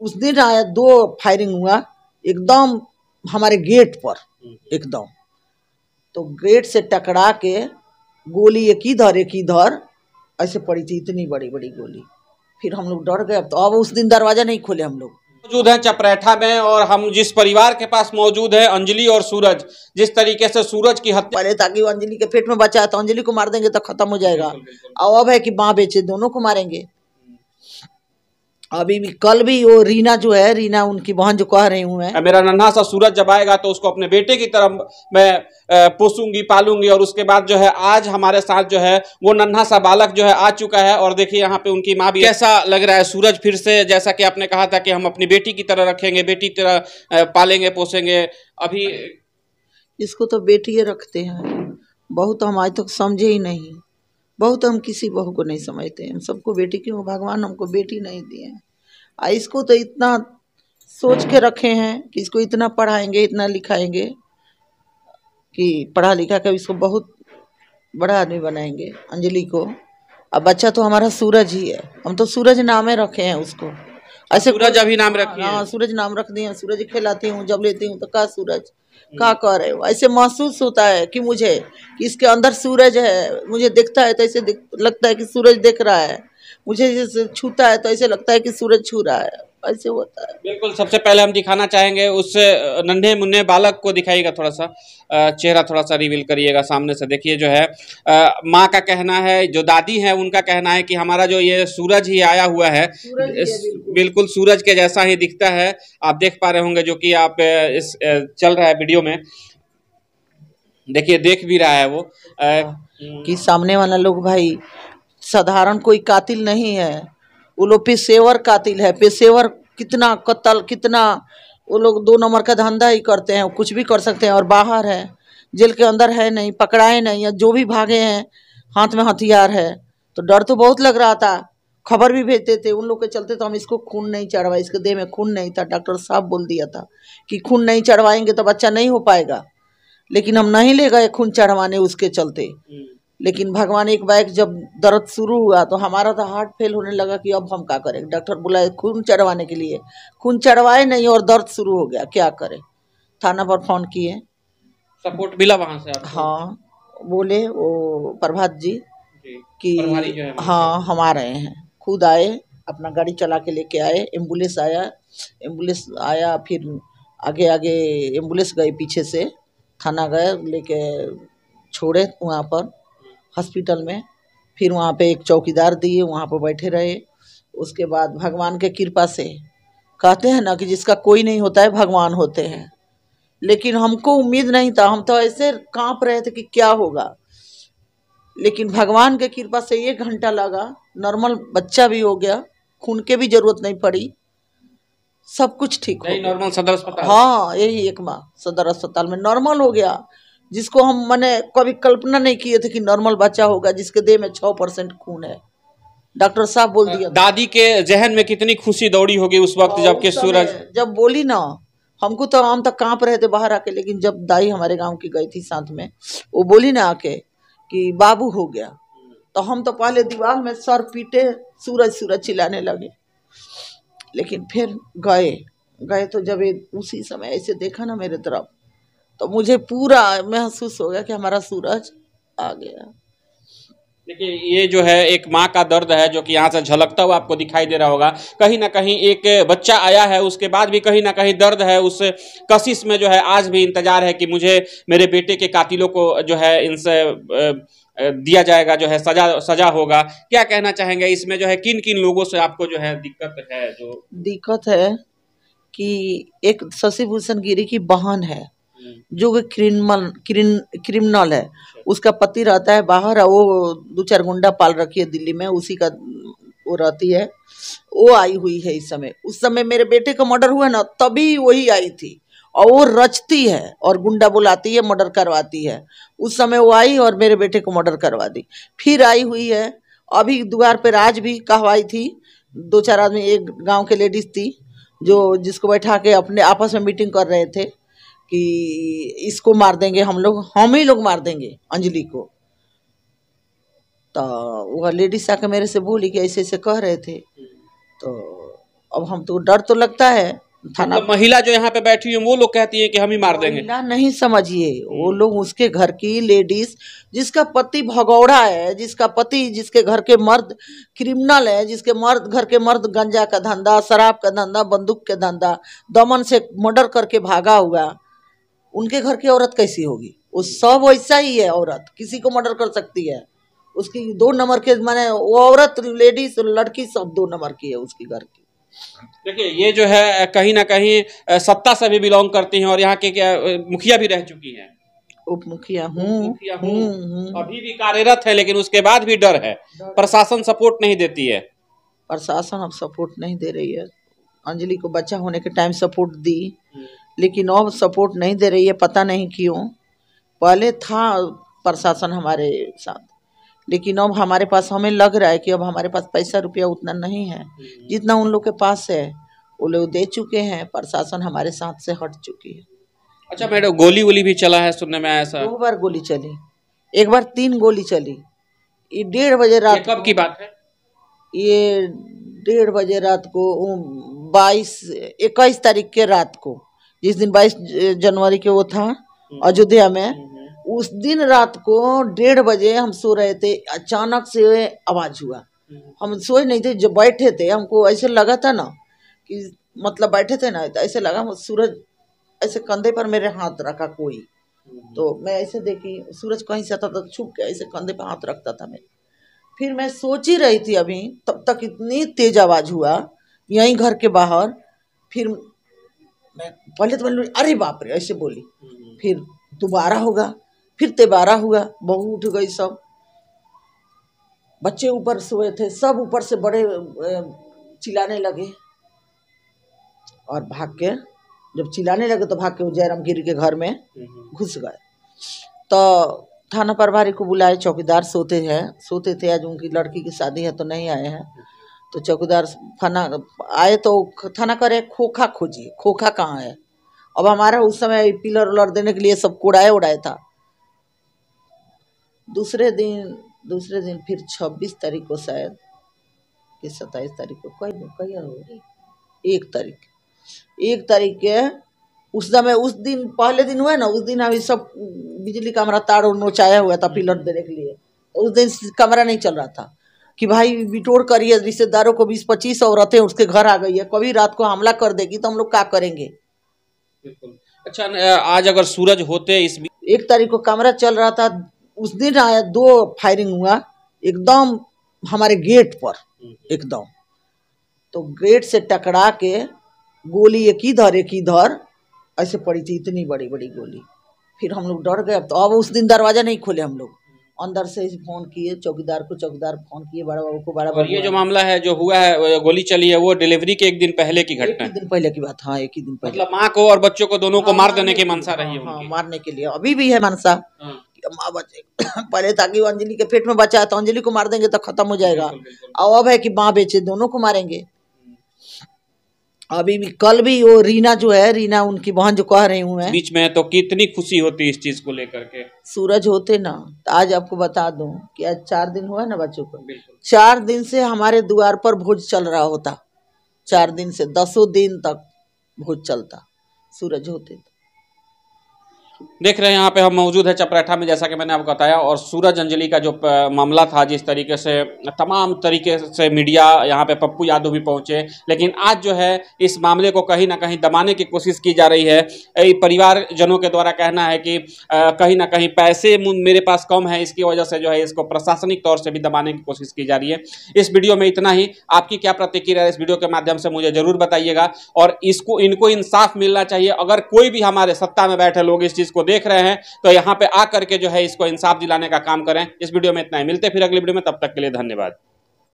उस दिन आया दो फायरिंग हुआ एकदम हमारे गेट पर एकदम तो गेट से टकरा के गोली एक इधर एक इधर ऐसे पड़ी थी इतनी बड़ी बड़ी गोली फिर हम लोग डर गए तो अब उस दिन दरवाजा नहीं खोले हम लोग मौजूद हैं चपरेठा में और हम जिस परिवार के पास मौजूद है अंजलि और सूरज जिस तरीके से सूरज की हत्या पहले ताकि अंजलि के पेट में बचा है तो अंजलि को मार देंगे तो खत्म हो जाएगा अब है कि माँ बेचे दोनों को मारेंगे अभी भी कल भी वो रीना जो है रीना उनकी बहन जो कह रही हूँ मैं मेरा नन्हा सा सूरज जब आएगा तो उसको अपने बेटे की तरह मैं पोसूंगी पालूंगी और उसके बाद जो है आज हमारे साथ जो है वो नन्हा सा बालक जो है आ चुका है और देखिए यहाँ पे उनकी माँ भी कैसा लग रहा है सूरज फिर से जैसा कि आपने कहा था कि हम अपनी बेटी की तरह रखेंगे बेटी की तरह पालेंगे पोसेंगे अभी इसको तो बेटी रखते हैं बहुत हम आज तक समझे ही नहीं बहुत हम किसी बहू को नहीं समझते हम सबको बेटी क्यों भगवान हमको बेटी नहीं दिए हैं इसको तो इतना सोच के रखे हैं कि इसको इतना पढ़ाएंगे इतना लिखाएंगे कि पढ़ा लिखा कर इसको बहुत बड़ा आदमी बनाएंगे अंजलि को अब बच्चा तो हमारा सूरज ही है हम तो सूरज नामे रखे हैं उसको ऐसे सूरज अभी नाम रखे हाँ सूरज नाम रख दिए सूरज खिलाती हूँ जब लेती हूँ तो कहा सूरज का कर रहे हो ऐसे महसूस होता है कि मुझे कि इसके अंदर सूरज है मुझे दिखता है तो ऐसे लगता है कि सूरज दिख रहा है मुझे जैसे छूता है तो ऐसे लगता है कि सूरज छू रहा है ऐसे होता है बिल्कुल सबसे पहले हम दिखाना चाहेंगे उस नन्हे मुन्ने बालक को दिखाइएगा थोड़ा सा चेहरा थोड़ा सा रिवील करिएगा सामने से देखिए जो है माँ का कहना है जो दादी है उनका कहना है कि हमारा जो ये सूरज ही आया हुआ है बिल्कुल।, बिल्कुल सूरज के जैसा ही दिखता है आप देख पा रहे होंगे जो कि आप इस चल रहा है वीडियो में देखिए देख भी रहा है वो कि सामने वाला लोग भाई साधारण कोई कातिल नहीं है वो लोग पेशेवर कातिल है पेशेवर कितना कत्ल कितना वो लोग दो नंबर का धंधा ही करते हैं कुछ भी कर सकते हैं और बाहर है जेल के अंदर है नहीं पकड़ाए नहीं या जो भी भागे हैं हाथ में हथियार है तो डर तो बहुत लग रहा था खबर भी भेजते थे उन लोग के चलते तो हम इसको खून नहीं चढ़वा इसके देह में खून नहीं था डॉक्टर साहब बोल दिया था कि खून नहीं चढ़वाएंगे तो बच्चा नहीं हो पाएगा लेकिन हम नहीं ले गए खून चढ़वाने उसके चलते हम्म। लेकिन भगवान एक बैग जब दर्द शुरू हुआ तो हमारा तो हार्ट फेल होने लगा कि अब हम क्या करें डॉक्टर बुलाए खून चढ़वाने के लिए खून चढ़वाए नहीं और दर्द शुरू हो गया क्या करें थाना पर फोन किए सपोर्ट मिला वहाँ से आपको? हाँ बोले वो प्रभात जी, जी कि हाँ हम आ रहे हैं खुद आए अपना गाड़ी चला के लेके आए एम्बुलेंस आया एम्बुलेंस आया फिर आगे आगे एम्बुलेंस गए पीछे से थाना गए लेके छोड़े वहाँ पर हॉस्पिटल में फिर वहाँ पे एक चौकीदार दिए वहाँ पर बैठे रहे उसके बाद भगवान के कृपा से कहते हैं ना कि जिसका कोई नहीं होता है भगवान होते हैं लेकिन हमको उम्मीद नहीं था हम तो ऐसे कांप रहे थे कि क्या होगा लेकिन भगवान के कृपा से एक घंटा लगा नॉर्मल बच्चा भी हो गया खून के भी जरूरत नहीं पड़ी सब कुछ ठीक हो नॉर्मल सदर अस्पताल हाँ यही एक माँ सदर अस्पताल में नॉर्मल हो गया जिसको हम मैंने कभी कल्पना नहीं किए थे कि नॉर्मल बच्चा होगा जिसके देह में छः परसेंट खून है डॉक्टर साहब बोल दिया दादी के जहन में कितनी खुशी दौड़ी होगी उस वक्त जब के सूरज जब बोली ना हमको तो हम तक कांप रहे थे बाहर आके लेकिन जब दाई हमारे गांव की गई थी साथ में वो बोली ना आके कि बाबू हो गया तो हम तो पहले दीवार में सर पीटे सूरज सूरज चिल्लाने लगे लेकिन फिर गए गए तो जब उसी समय ऐसे देखा ना मेरे तरफ तो मुझे पूरा महसूस हो गया कि हमारा सूरज आ गया देखिए ये जो है एक माँ का दर्द है जो कि यहाँ से झलकता हुआ आपको दिखाई दे रहा होगा कहीं ना कहीं एक बच्चा आया है उसके बाद भी कहीं ना कहीं दर्द है उस कशिश में जो है आज भी इंतजार है कि मुझे मेरे बेटे के कातिलों को जो है इनसे दिया जाएगा जो है सजा सजा होगा क्या कहना चाहेंगे इसमें जो है किन किन लोगों से आपको जो है दिक्कत है जो दिक्कत है कि एक शशि भूषण गिरी की बहन है जो क्रिमिनल क्रिन क्रिमिनल है उसका पति रहता है बाहर वो दो चार गुंडा पाल रखी है दिल्ली में उसी का वो रहती है वो आई हुई है इस समय उस समय मेरे बेटे का मर्डर हुआ ना तभी वही आई थी और वो रचती है और गुंडा बुलाती है मर्डर करवाती है उस समय वो आई और मेरे बेटे को मर्डर करवा दी फिर आई हुई है अभी दुआर पर आज भी कहवाई थी दो चार आदमी एक गांव के लेडीज थी जो जिसको बैठा के अपने आपस में मीटिंग कर रहे थे कि इसको मार देंगे हम लोग हम ही लोग मार देंगे अंजलि को तो वह लेडीज आके मेरे से बोली कि ऐसे ऐसे कह रहे थे तो अब हम तो डर तो लगता है थाना तो महिला जो यहाँ पे बैठी है वो लोग कहती है कि हम ही मार देंगे महिला नहीं समझिए वो लोग उसके घर की लेडीज जिसका पति भगौड़ा है जिसका पति जिसके घर के मर्द क्रिमिनल है जिसके मर्द घर के मर्द गंजा का धंधा शराब का धंधा बंदूक का धंधा दमन से मर्डर करके भागा हुआ उनके घर की औरत कैसी होगी वो सब वैसा ही है औरत किसी को मर्डर कर सकती है उसकी दो नंबर के माने वो औरत लेडीज लड़की सब दो नंबर की है उसकी घर की देखिए ये जो है कहीं ना कहीं सत्ता से भी बिलोंग करती हैं और यहाँ के क्या मुखिया भी रह चुकी हैं उप मुखिया हूँ अभी भी कार्यरत है लेकिन उसके बाद भी डर है प्रशासन सपोर्ट नहीं देती है प्रशासन अब सपोर्ट नहीं दे रही है अंजलि को बच्चा होने के टाइम सपोर्ट दी हम्म। लेकिन अब सपोर्ट नहीं दे रही है पता नहीं क्यों पहले था प्रशासन हमारे साथ लेकिन अब हमारे पास हमें लग रहा है कि अब हमारे पास पैसा रुपया उतना नहीं है हम्म। जितना उन लोग के पास है वो लोग दे चुके हैं प्रशासन हमारे साथ से हट चुकी है अच्छा मैडम गोली वोली भी चला है सुनने में ऐसा दो बार गोली चली एक बार तीन गोली चली ये डेढ़ बजे रात कब की बात है ये डेढ़ बजे रात को बाईस इक्कीस तारीख के रात को जिस दिन बाईस जनवरी के वो था हम्म। अयोध्या में हम्म। उस दिन रात को डेढ़ बजे हम सो रहे थे अचानक से आवाज़ हुआ हम्म। हम सोए नहीं थे जब बैठे थे हमको ऐसे लगा था ना कि मतलब बैठे थे ना तो ऐसे लगा सूरज ऐसे कंधे पर मेरे हाथ रखा कोई तो मैं ऐसे देखी सूरज कहीं से आता था छुप के ऐसे कंधे पर हाथ रखता था मैं फिर मैं सोच ही रही थी अभी तब तक इतनी तेज आवाज़ हुआ यहीं घर के बाहर फिर पहले तो मैंने अरे बाप रे ऐसे बोली हम्म। फिर दोबारा होगा फिर तेबारा हुआ बहू उठ गई सब बच्चे ऊपर सोए थे सब ऊपर से बड़े चिल्लाने लगे और भाग के जब चिल्लाने लगे तो भाग के जयराम गिर के घर में हम्म। घुस गए तो थाना प्रभारी को बुलाए चौकीदार सोते हैं सोते थे आज उनकी लड़की की शादी है तो नहीं आए हैं तो चौकीदार फना आए तो थाना करे खोखा खोजिए खोखा कहाँ है अब हमारा उस समय पिलर उलर देने के लिए सब कोड़ाए उड़ाए था दूसरे दिन दूसरे दिन फिर छब्बीस तारीख को शायद कि सत्ताईस तारीख को कई दिन कहिया एक तारीख एक तारीख के उस समय उस दिन पहले दिन हुआ ना उस दिन अभी सब बिजली का हमारा तार नोचाया हुआ था पिलर हम्म। देने के लिए उस दिन कमरा नहीं चल रहा था कि भाई बिटोर करिए रिश्तेदारों को बीस पच्चीस औरतें उसके घर आ गई है कभी रात को हमला कर देगी तो हम लोग क्या करेंगे अच्छा आज अगर सूरज होते इस एक तारीख को कमरा चल रहा था उस दिन आया दो फायरिंग हुआ एकदम हमारे गेट पर हम्म। एकदम तो गेट से टकरा के गोली एक इधर एक इधर ऐसे पड़ी थी इतनी बड़ी बड़ी गोली फिर हम लोग डर गए अब तो अब उस दिन दरवाज़ा नहीं खोले हम लोग अंदर से फोन किए चौकीदार को चौकीदार फोन किए बड़ा बाबू को बड़ा बाबू ये जो मामला है जो हुआ है गोली चली है वो डिलीवरी के एक दिन पहले की घटना एक दिन पहले की बात हाँ एक ही दिन पहले मतलब माँ को और बच्चों को दोनों को हाँ, मार देने की मनसा रही है हाँ, हाँ, मारने के लिए अभी भी है मनसा माँ बचे पहले ताकि अंजलि के पेट में बचा है तो अंजलि को मार देंगे तो खत्म हो जाएगा और अब है कि माँ बेचे दोनों को मारेंगे अभी भी कल भी वो रीना जो है रीना उनकी बहन जो कह रही हूँ बीच में तो कितनी खुशी होती है इस चीज को लेकर के सूरज होते ना तो आज आपको बता दू कि आज चार दिन हुआ ना बच्चों को चार दिन से हमारे द्वार पर भोज चल रहा होता चार दिन से दसों दिन तक भोज चलता सूरज होते थे तो। देख रहे हैं यहाँ पे हम मौजूद है चपराठा में जैसा कि मैंने आपको बताया और सूरज अंजलि का जो मामला था जिस तरीके से तमाम तरीके से मीडिया यहाँ पे पप्पू यादव भी पहुँचे लेकिन आज जो है इस मामले को कहीं ना कहीं दबाने की कोशिश की जा रही है परिवार जनों के द्वारा कहना है कि कहीं ना कहीं पैसे मेरे पास कम है इसकी वजह से जो है इसको प्रशासनिक तौर से भी दबाने की कोशिश की जा रही है इस वीडियो में इतना ही आपकी क्या प्रतिक्रिया है इस वीडियो के माध्यम से मुझे ज़रूर बताइएगा और इसको इनको इंसाफ मिलना चाहिए अगर कोई भी हमारे सत्ता में बैठे लोग इस चीज़ इसको देख रहे हैं तो यहाँ पे आकर के जो है इसको इंसाफ दिलाने का काम करें इस वीडियो में इतना ही मिलते फिर अगले वीडियो में तब तक के लिए धन्यवाद